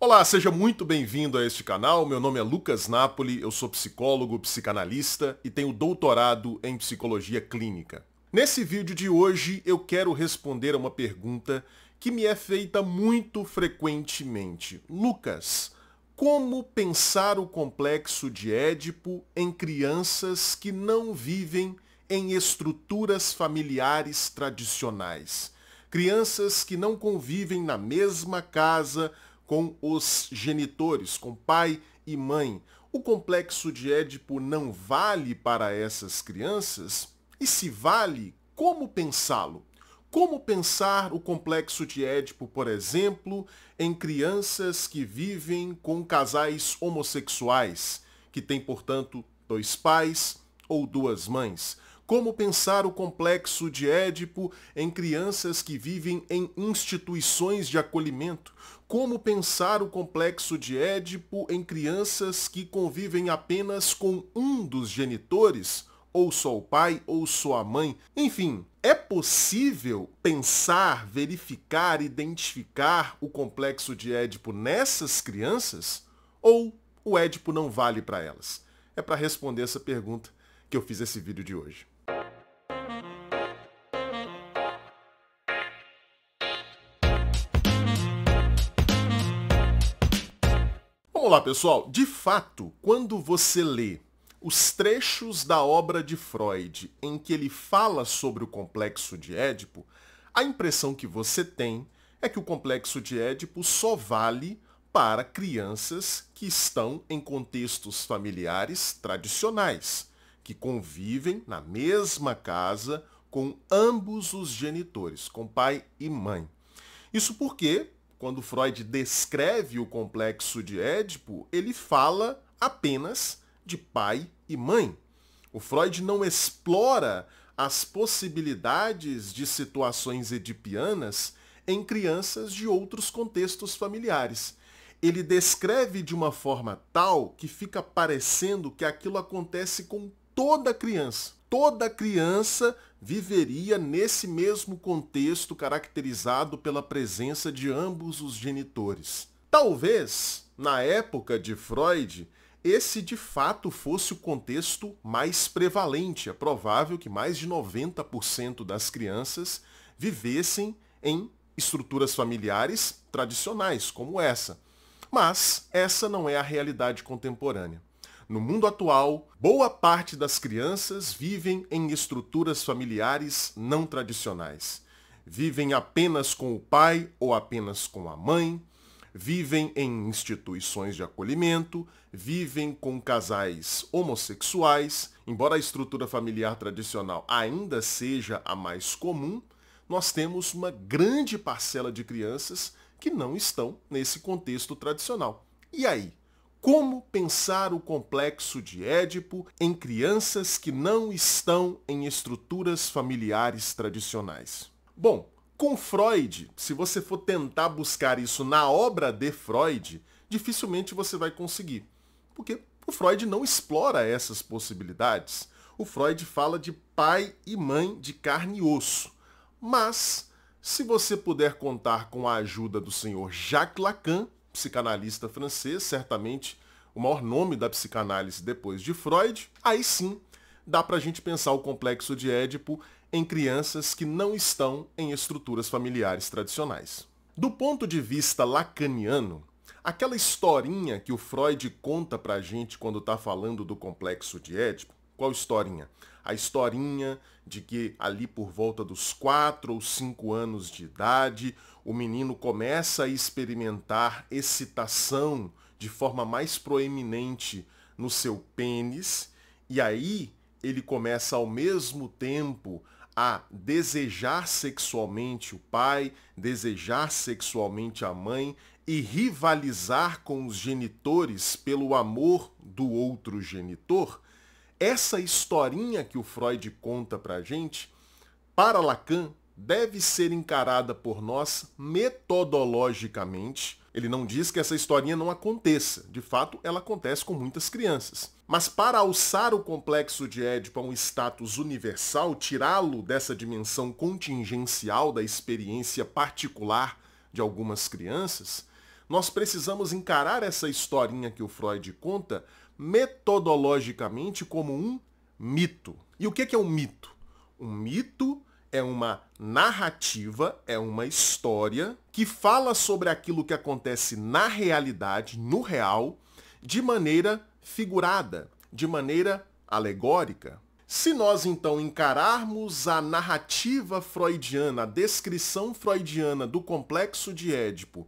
Olá, seja muito bem-vindo a este canal. Meu nome é Lucas Napoli, eu sou psicólogo, psicanalista e tenho doutorado em psicologia clínica. Nesse vídeo de hoje eu quero responder a uma pergunta que me é feita muito frequentemente. Lucas, como pensar o complexo de Édipo em crianças que não vivem em estruturas familiares tradicionais? Crianças que não convivem na mesma casa com os genitores, com pai e mãe. O complexo de Édipo não vale para essas crianças? E se vale, como pensá-lo? Como pensar o complexo de Édipo, por exemplo, em crianças que vivem com casais homossexuais, que têm, portanto, dois pais ou duas mães? Como pensar o complexo de Édipo em crianças que vivem em instituições de acolhimento? Como pensar o complexo de Édipo em crianças que convivem apenas com um dos genitores, ou só o pai, ou só a mãe? Enfim, é possível pensar, verificar, identificar o complexo de Édipo nessas crianças? Ou o Édipo não vale para elas? É para responder essa pergunta que eu fiz esse vídeo de hoje. Olá pessoal. De fato, quando você lê os trechos da obra de Freud em que ele fala sobre o complexo de Édipo, a impressão que você tem é que o complexo de Édipo só vale para crianças que estão em contextos familiares tradicionais, que convivem na mesma casa com ambos os genitores, com pai e mãe. Isso porque quando Freud descreve o complexo de Édipo, ele fala apenas de pai e mãe. O Freud não explora as possibilidades de situações edipianas em crianças de outros contextos familiares. Ele descreve de uma forma tal que fica parecendo que aquilo acontece com toda criança. Toda criança viveria nesse mesmo contexto caracterizado pela presença de ambos os genitores. Talvez, na época de Freud, esse de fato fosse o contexto mais prevalente. É provável que mais de 90% das crianças vivessem em estruturas familiares tradicionais, como essa. Mas essa não é a realidade contemporânea. No mundo atual, boa parte das crianças vivem em estruturas familiares não tradicionais. Vivem apenas com o pai ou apenas com a mãe, vivem em instituições de acolhimento, vivem com casais homossexuais, embora a estrutura familiar tradicional ainda seja a mais comum, nós temos uma grande parcela de crianças que não estão nesse contexto tradicional. E aí? Como pensar o complexo de Édipo em crianças que não estão em estruturas familiares tradicionais? Bom, com Freud, se você for tentar buscar isso na obra de Freud, dificilmente você vai conseguir, porque o Freud não explora essas possibilidades. O Freud fala de pai e mãe de carne e osso. Mas, se você puder contar com a ajuda do senhor Jacques Lacan, psicanalista francês, certamente o maior nome da psicanálise depois de Freud, aí sim dá para a gente pensar o complexo de Édipo em crianças que não estão em estruturas familiares tradicionais. Do ponto de vista lacaniano, aquela historinha que o Freud conta para a gente quando está falando do complexo de Édipo, qual historinha? a historinha de que ali por volta dos 4 ou 5 anos de idade, o menino começa a experimentar excitação de forma mais proeminente no seu pênis, e aí ele começa ao mesmo tempo a desejar sexualmente o pai, desejar sexualmente a mãe e rivalizar com os genitores pelo amor do outro genitor, essa historinha que o Freud conta para a gente, para Lacan, deve ser encarada por nós metodologicamente. Ele não diz que essa historinha não aconteça, de fato, ela acontece com muitas crianças. Mas para alçar o complexo de Édipo a um status universal, tirá-lo dessa dimensão contingencial da experiência particular de algumas crianças, nós precisamos encarar essa historinha que o Freud conta metodologicamente como um mito. E o que é um mito? Um mito é uma narrativa, é uma história que fala sobre aquilo que acontece na realidade, no real, de maneira figurada, de maneira alegórica. Se nós então encararmos a narrativa freudiana, a descrição freudiana do complexo de Édipo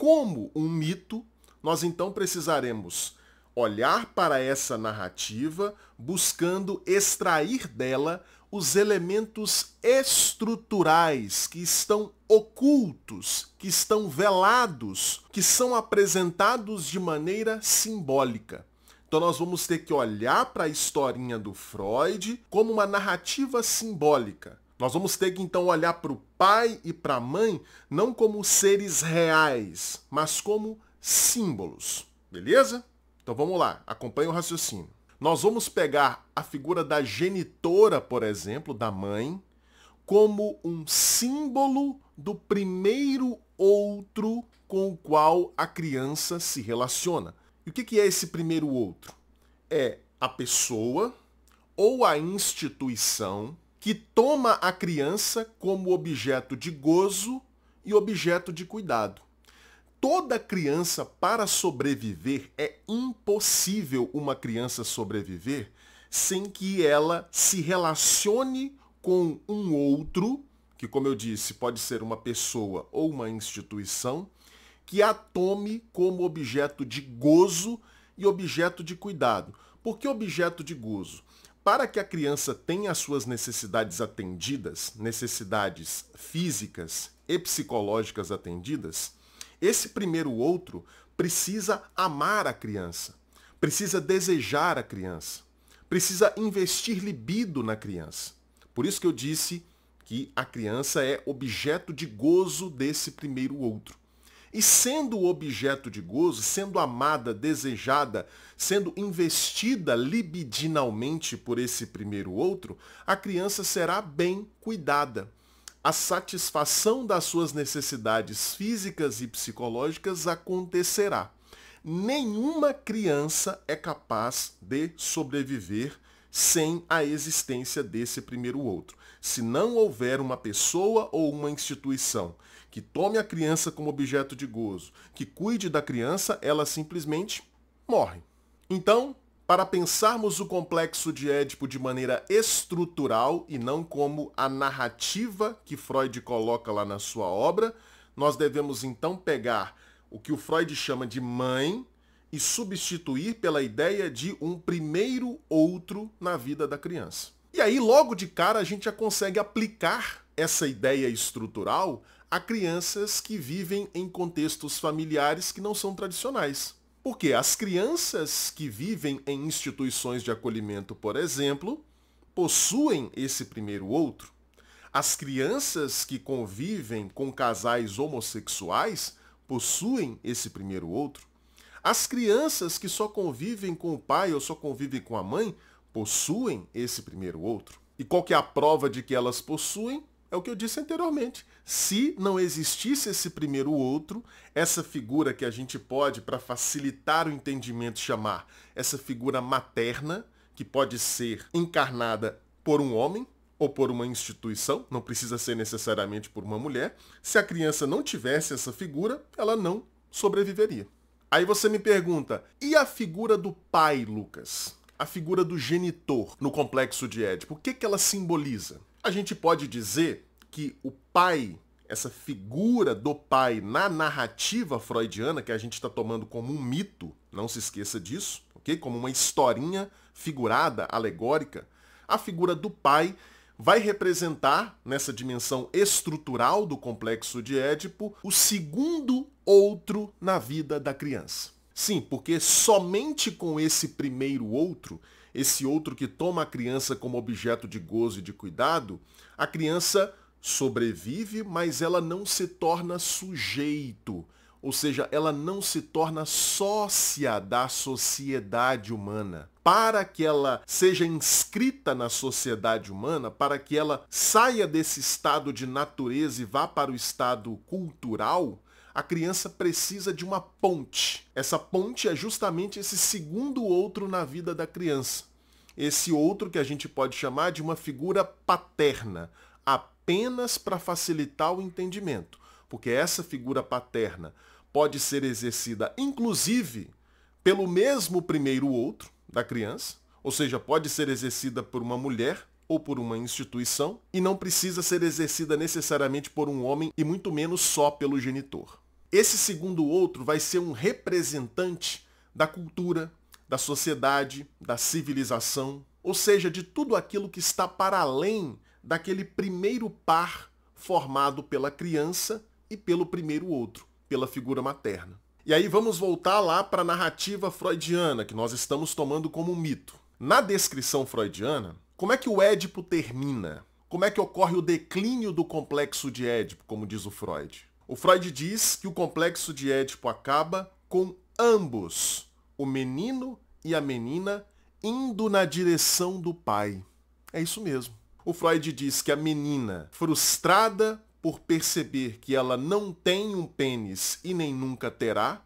como um mito, nós então precisaremos olhar para essa narrativa buscando extrair dela os elementos estruturais que estão ocultos, que estão velados, que são apresentados de maneira simbólica. Então nós vamos ter que olhar para a historinha do Freud como uma narrativa simbólica. Nós vamos ter que então olhar para o pai e para a mãe não como seres reais, mas como símbolos. Beleza? Então vamos lá, acompanhe o raciocínio. Nós vamos pegar a figura da genitora, por exemplo, da mãe, como um símbolo do primeiro outro com o qual a criança se relaciona. E o que é esse primeiro outro? É a pessoa ou a instituição que toma a criança como objeto de gozo e objeto de cuidado. Toda criança, para sobreviver, é impossível uma criança sobreviver sem que ela se relacione com um outro, que, como eu disse, pode ser uma pessoa ou uma instituição, que a tome como objeto de gozo e objeto de cuidado. Por que objeto de gozo? para que a criança tenha as suas necessidades atendidas, necessidades físicas e psicológicas atendidas, esse primeiro outro precisa amar a criança, precisa desejar a criança, precisa investir libido na criança. Por isso que eu disse que a criança é objeto de gozo desse primeiro outro. E sendo objeto de gozo, sendo amada, desejada, sendo investida libidinalmente por esse primeiro outro, a criança será bem cuidada. A satisfação das suas necessidades físicas e psicológicas acontecerá. Nenhuma criança é capaz de sobreviver sem a existência desse primeiro outro. Se não houver uma pessoa ou uma instituição que tome a criança como objeto de gozo, que cuide da criança, ela simplesmente morre. Então, para pensarmos o complexo de Édipo de maneira estrutural e não como a narrativa que Freud coloca lá na sua obra, nós devemos então pegar o que o Freud chama de mãe e substituir pela ideia de um primeiro outro na vida da criança. E aí, logo de cara, a gente já consegue aplicar essa ideia estrutural a crianças que vivem em contextos familiares que não são tradicionais. Porque as crianças que vivem em instituições de acolhimento, por exemplo, possuem esse primeiro outro. As crianças que convivem com casais homossexuais possuem esse primeiro outro. As crianças que só convivem com o pai ou só convivem com a mãe possuem esse primeiro outro. E qual que é a prova de que elas possuem? É o que eu disse anteriormente. Se não existisse esse primeiro outro, essa figura que a gente pode, para facilitar o entendimento, chamar essa figura materna, que pode ser encarnada por um homem ou por uma instituição, não precisa ser necessariamente por uma mulher, se a criança não tivesse essa figura, ela não sobreviveria. Aí você me pergunta, e a figura do pai, Lucas? A figura do genitor no complexo de Édipo, o que, que ela simboliza? A gente pode dizer que o pai, essa figura do pai na narrativa freudiana, que a gente está tomando como um mito, não se esqueça disso, ok? Como uma historinha figurada, alegórica, a figura do pai vai representar, nessa dimensão estrutural do complexo de Édipo, o segundo outro na vida da criança. Sim, porque somente com esse primeiro outro esse outro que toma a criança como objeto de gozo e de cuidado, a criança sobrevive, mas ela não se torna sujeito, ou seja, ela não se torna sócia da sociedade humana. Para que ela seja inscrita na sociedade humana, para que ela saia desse estado de natureza e vá para o estado cultural, a criança precisa de uma ponte. Essa ponte é justamente esse segundo outro na vida da criança. Esse outro que a gente pode chamar de uma figura paterna, apenas para facilitar o entendimento, porque essa figura paterna pode ser exercida inclusive pelo mesmo primeiro outro da criança, ou seja, pode ser exercida por uma mulher ou por uma instituição e não precisa ser exercida necessariamente por um homem e muito menos só pelo genitor. Esse segundo outro vai ser um representante da cultura, da sociedade, da civilização, ou seja, de tudo aquilo que está para além daquele primeiro par formado pela criança e pelo primeiro outro, pela figura materna. E aí vamos voltar lá para a narrativa freudiana, que nós estamos tomando como um mito. Na descrição freudiana, como é que o Édipo termina? Como é que ocorre o declínio do complexo de Édipo, como diz o Freud? O Freud diz que o complexo de Édipo acaba com ambos, o menino e a menina, indo na direção do pai. É isso mesmo. O Freud diz que a menina, frustrada por perceber que ela não tem um pênis e nem nunca terá,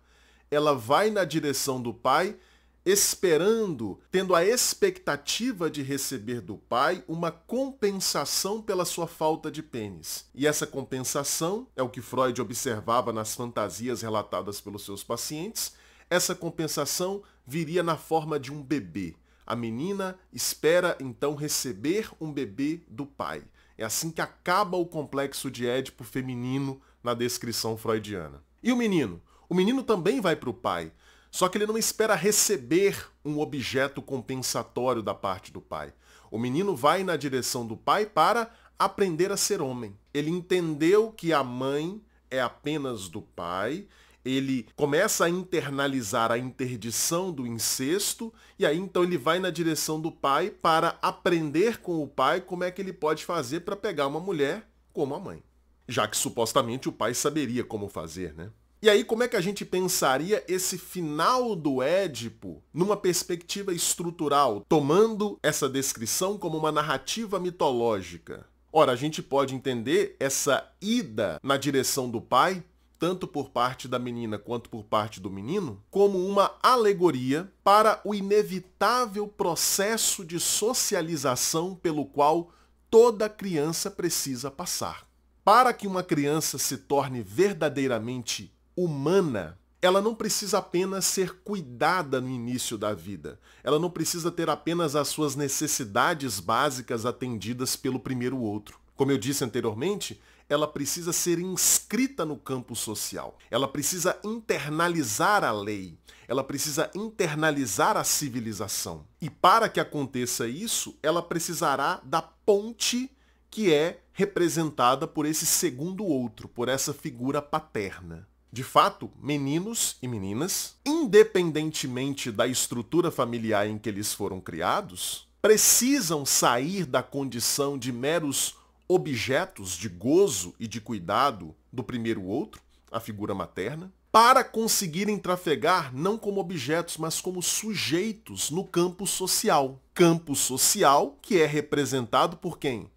ela vai na direção do pai esperando, tendo a expectativa de receber do pai uma compensação pela sua falta de pênis. E essa compensação, é o que Freud observava nas fantasias relatadas pelos seus pacientes, essa compensação viria na forma de um bebê. A menina espera então receber um bebê do pai. É assim que acaba o complexo de Édipo feminino na descrição freudiana. E o menino? O menino também vai para o pai, só que ele não espera receber um objeto compensatório da parte do pai. O menino vai na direção do pai para aprender a ser homem. Ele entendeu que a mãe é apenas do pai, ele começa a internalizar a interdição do incesto, e aí então ele vai na direção do pai para aprender com o pai como é que ele pode fazer para pegar uma mulher como a mãe. Já que supostamente o pai saberia como fazer, né? E aí, como é que a gente pensaria esse final do Édipo numa perspectiva estrutural, tomando essa descrição como uma narrativa mitológica? Ora, a gente pode entender essa ida na direção do pai, tanto por parte da menina quanto por parte do menino, como uma alegoria para o inevitável processo de socialização pelo qual toda criança precisa passar. Para que uma criança se torne verdadeiramente humana, ela não precisa apenas ser cuidada no início da vida. Ela não precisa ter apenas as suas necessidades básicas atendidas pelo primeiro outro. Como eu disse anteriormente, ela precisa ser inscrita no campo social. Ela precisa internalizar a lei. Ela precisa internalizar a civilização. E para que aconteça isso, ela precisará da ponte que é representada por esse segundo outro, por essa figura paterna de fato, meninos e meninas, independentemente da estrutura familiar em que eles foram criados, precisam sair da condição de meros objetos de gozo e de cuidado do primeiro outro, a figura materna, para conseguirem trafegar não como objetos, mas como sujeitos no campo social. Campo social que é representado por quem?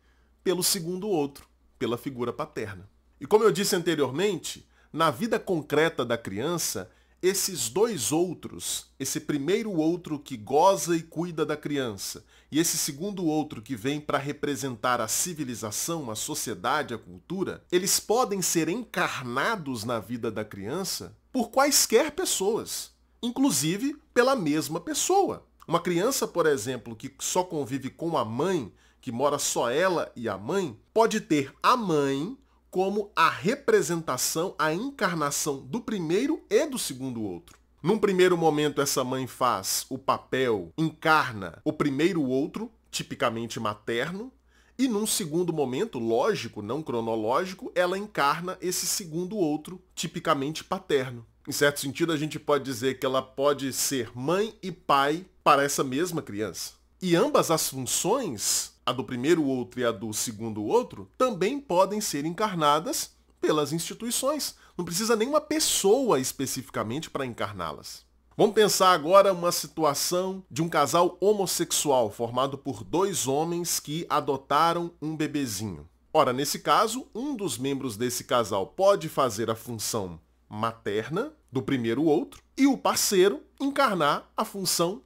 Pelo segundo outro, pela figura paterna. E como eu disse anteriormente, na vida concreta da criança, esses dois outros, esse primeiro outro que goza e cuida da criança, e esse segundo outro que vem para representar a civilização, a sociedade, a cultura, eles podem ser encarnados na vida da criança por quaisquer pessoas, inclusive pela mesma pessoa. Uma criança, por exemplo, que só convive com a mãe, que mora só ela e a mãe, pode ter a mãe como a representação, a encarnação do primeiro e do segundo outro. Num primeiro momento, essa mãe faz o papel, encarna o primeiro outro, tipicamente materno, e num segundo momento, lógico, não cronológico, ela encarna esse segundo outro, tipicamente paterno. Em certo sentido, a gente pode dizer que ela pode ser mãe e pai para essa mesma criança. E ambas as funções a do primeiro outro e a do segundo outro, também podem ser encarnadas pelas instituições. Não precisa nenhuma pessoa especificamente para encarná-las. Vamos pensar agora uma situação de um casal homossexual formado por dois homens que adotaram um bebezinho. Ora, nesse caso, um dos membros desse casal pode fazer a função materna do primeiro outro e o parceiro encarnar a função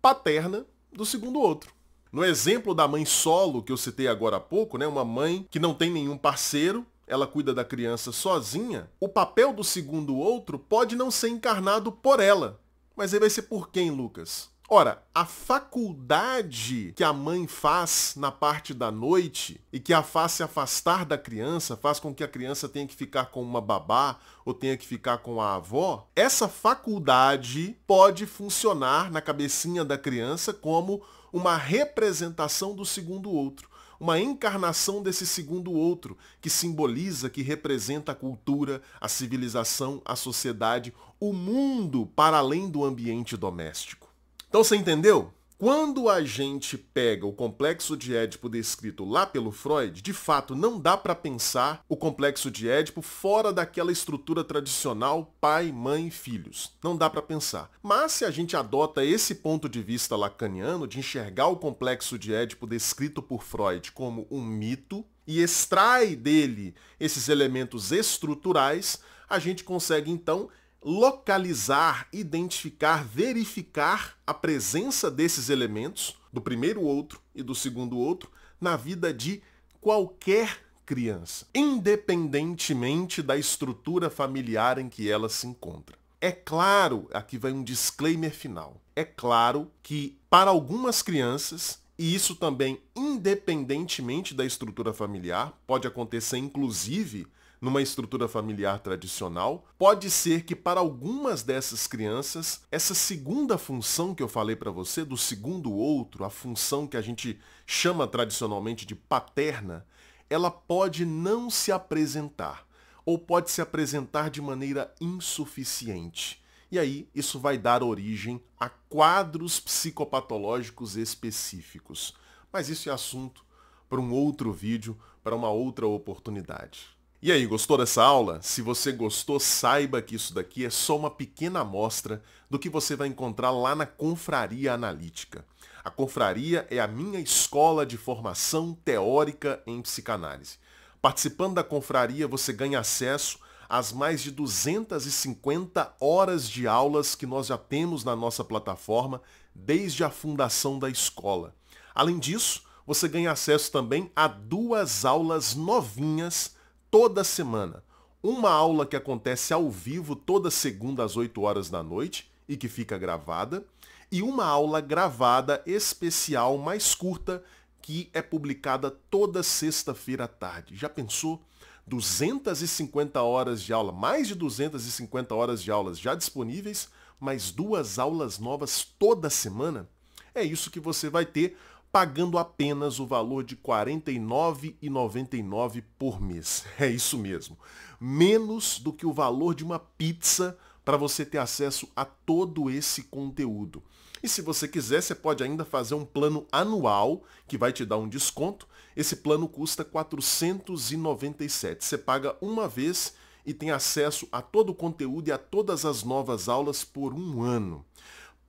paterna do segundo outro. No exemplo da mãe solo que eu citei agora há pouco, né, uma mãe que não tem nenhum parceiro, ela cuida da criança sozinha, o papel do segundo outro pode não ser encarnado por ela. Mas aí vai ser por quem, Lucas? Ora, a faculdade que a mãe faz na parte da noite e que a faz se afastar da criança, faz com que a criança tenha que ficar com uma babá ou tenha que ficar com a avó, essa faculdade pode funcionar na cabecinha da criança como uma representação do segundo outro, uma encarnação desse segundo outro, que simboliza, que representa a cultura, a civilização, a sociedade, o mundo para além do ambiente doméstico. Então você entendeu? Quando a gente pega o complexo de Édipo descrito lá pelo Freud, de fato não dá para pensar o complexo de Édipo fora daquela estrutura tradicional pai, mãe, filhos. Não dá para pensar. Mas se a gente adota esse ponto de vista lacaniano de enxergar o complexo de Édipo descrito por Freud como um mito e extrai dele esses elementos estruturais, a gente consegue então localizar, identificar, verificar a presença desses elementos, do primeiro outro e do segundo outro, na vida de qualquer criança, independentemente da estrutura familiar em que ela se encontra. É claro, aqui vai um disclaimer final. É claro que para algumas crianças, e isso também independentemente da estrutura familiar, pode acontecer inclusive numa estrutura familiar tradicional, pode ser que para algumas dessas crianças, essa segunda função que eu falei para você, do segundo outro, a função que a gente chama tradicionalmente de paterna, ela pode não se apresentar ou pode se apresentar de maneira insuficiente. E aí, isso vai dar origem a quadros psicopatológicos específicos. Mas isso é assunto para um outro vídeo, para uma outra oportunidade. E aí, gostou dessa aula? Se você gostou, saiba que isso daqui é só uma pequena amostra do que você vai encontrar lá na Confraria Analítica. A Confraria é a minha escola de formação teórica em psicanálise. Participando da Confraria, você ganha acesso às mais de 250 horas de aulas que nós já temos na nossa plataforma desde a fundação da escola. Além disso, você ganha acesso também a duas aulas novinhas toda semana. Uma aula que acontece ao vivo toda segunda às 8 horas da noite e que fica gravada, e uma aula gravada especial mais curta que é publicada toda sexta-feira à tarde. Já pensou? 250 horas de aula, mais de 250 horas de aulas já disponíveis, mais duas aulas novas toda semana? É isso que você vai ter pagando apenas o valor de R$ 49,99 por mês. É isso mesmo. Menos do que o valor de uma pizza para você ter acesso a todo esse conteúdo. E se você quiser, você pode ainda fazer um plano anual que vai te dar um desconto. Esse plano custa 497. Você paga uma vez e tem acesso a todo o conteúdo e a todas as novas aulas por um ano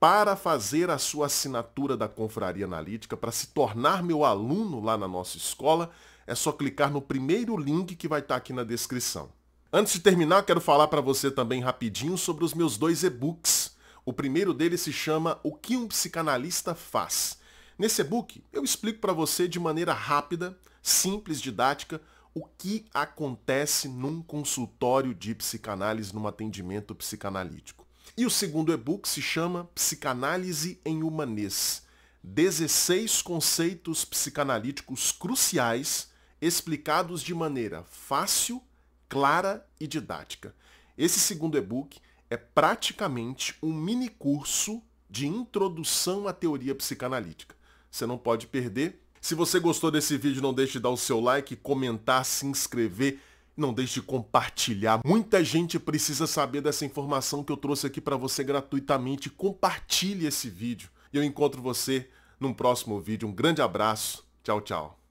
para fazer a sua assinatura da Confraria Analítica, para se tornar meu aluno lá na nossa escola, é só clicar no primeiro link que vai estar aqui na descrição. Antes de terminar, quero falar para você também rapidinho sobre os meus dois e-books. O primeiro deles se chama O que um psicanalista faz. Nesse e-book, eu explico para você de maneira rápida, simples, didática, o que acontece num consultório de psicanálise, num atendimento psicanalítico. E o segundo e-book se chama Psicanálise em Humanês. 16 conceitos psicanalíticos cruciais explicados de maneira fácil, clara e didática. Esse segundo e-book é praticamente um mini curso de introdução à teoria psicanalítica. Você não pode perder. Se você gostou desse vídeo, não deixe de dar o seu like, comentar, se inscrever não deixe de compartilhar. Muita gente precisa saber dessa informação que eu trouxe aqui para você gratuitamente. Compartilhe esse vídeo. E eu encontro você num próximo vídeo. Um grande abraço. Tchau, tchau.